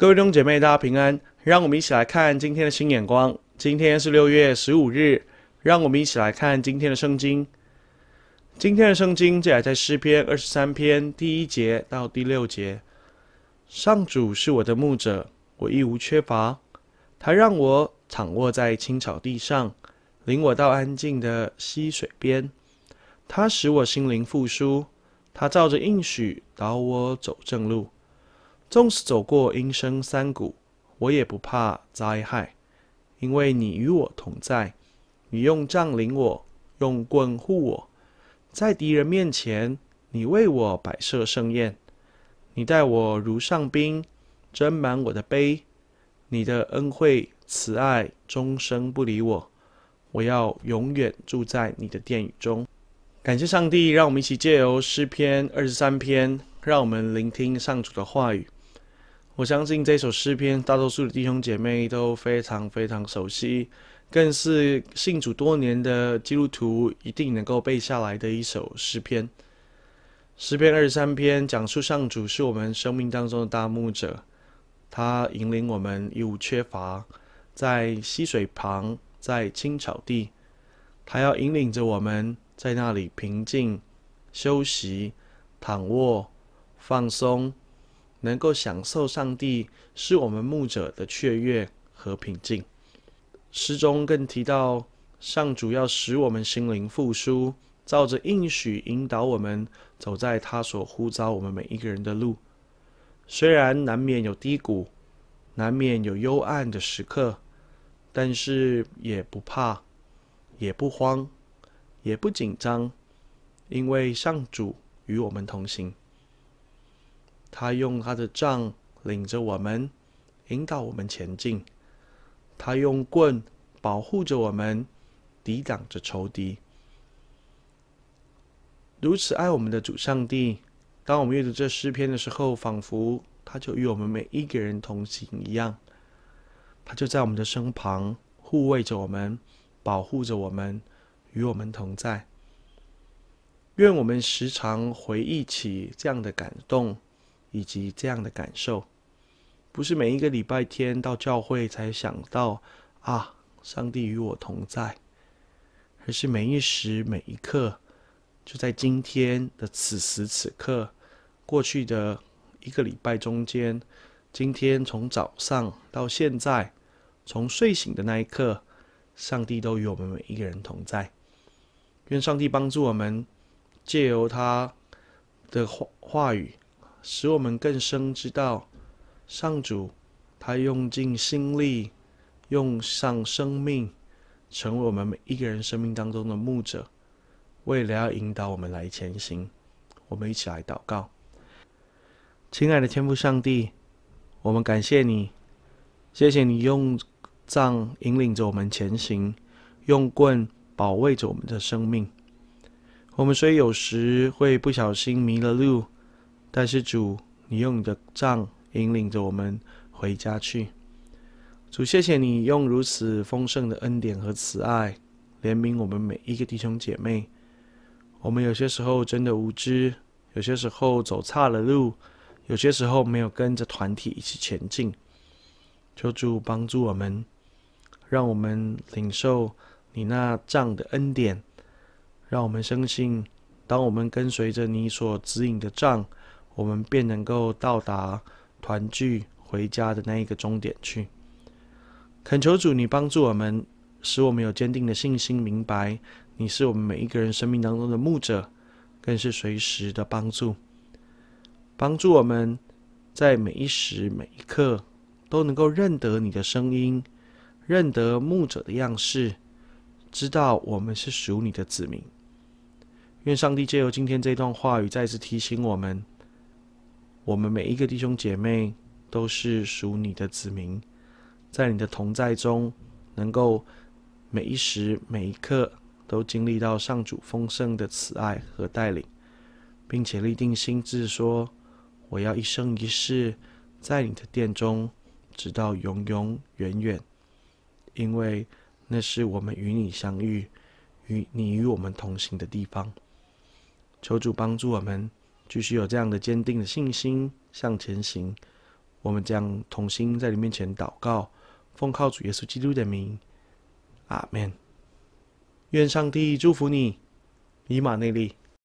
各位弟兄姐妹，大家平安。让我们一起来看今天的《新眼光》。今天是六月十五日。让我们一起来看今天的圣经。今天的圣经，记载在诗篇二十三篇第一节到第六节。上主是我的牧者，我一无缺乏。他让我躺卧在青草地上，领我到安静的溪水边。他使我心灵复苏，他照着应许导我走正路。纵使走过阴深山谷，我也不怕灾害，因为你与我同在，你用杖领我，用棍护我，在敌人面前，你为我摆设盛宴，你待我如上宾，斟满我的杯，你的恩惠慈爱终生不离我，我要永远住在你的殿宇中。感谢上帝，让我们一起借由诗篇二十三篇，让我们聆听上主的话语。我相信这首诗篇，大多数的弟兄姐妹都非常非常熟悉，更是信主多年的基督徒一定能够背下来的一首诗篇。诗篇二十三篇讲述上主是我们生命当中的大牧者，他引领我们，无缺乏在溪水旁，在青草地，他要引领着我们在那里平静休息、躺卧、放松。能够享受上帝是我们牧者的雀跃和平静。诗中更提到，上主要使我们心灵复苏，照着应许引导我们走在他所呼召我们每一个人的路。虽然难免有低谷，难免有幽暗的时刻，但是也不怕，也不慌，也不紧张，因为上主与我们同行。他用他的杖领着我们，引导我们前进；他用棍保护着我们，抵挡着仇敌。如此爱我们的主上帝，当我们阅读这诗篇的时候，仿佛他就与我们每一个人同行一样，他就在我们的身旁，护卫着我们，保护着我们，与我们同在。愿我们时常回忆起这样的感动。以及这样的感受，不是每一个礼拜天到教会才想到啊，上帝与我同在，而是每一时每一刻，就在今天的此时此刻，过去的一个礼拜中间，今天从早上到现在，从睡醒的那一刻，上帝都与我们每一个人同在。愿上帝帮助我们，借由他的话话语。使我们更深知道，上主他用尽心力，用上生命，成为我们每一个人生命当中的牧者，为了要引导我们来前行，我们一起来祷告。亲爱的天父上帝，我们感谢你，谢谢你用杖引领着我们前行，用棍保卫着我们的生命。我们虽有时会不小心迷了路。但是主，你用你的杖引领着我们回家去。主，谢谢你用如此丰盛的恩典和慈爱怜悯我们每一个弟兄姐妹。我们有些时候真的无知，有些时候走差了路，有些时候没有跟着团体一起前进。求主帮助我们，让我们领受你那杖的恩典，让我们相信，当我们跟随着你所指引的杖。我们便能够到达团聚、回家的那一个终点去。恳求主，你帮助我们，使我们有坚定的信心，明白你是我们每一个人生命当中的牧者，更是随时的帮助。帮助我们在每一时每一刻都能够认得你的声音，认得牧者的样式，知道我们是属你的子民。愿上帝借由今天这段话语，再次提醒我们。我们每一个弟兄姐妹都是属你的子民，在你的同在中，能够每一时每一刻都经历到上主丰盛的慈爱和带领，并且立定心智说：“我要一生一世在你的殿中，直到永永远远，因为那是我们与你相遇、与你与我们同行的地方。”求主帮助我们。继续有这样的坚定的信心向前行，我们将同心在你面前祷告，奉靠主耶稣基督的名，阿门。愿上帝祝福你，以马内利。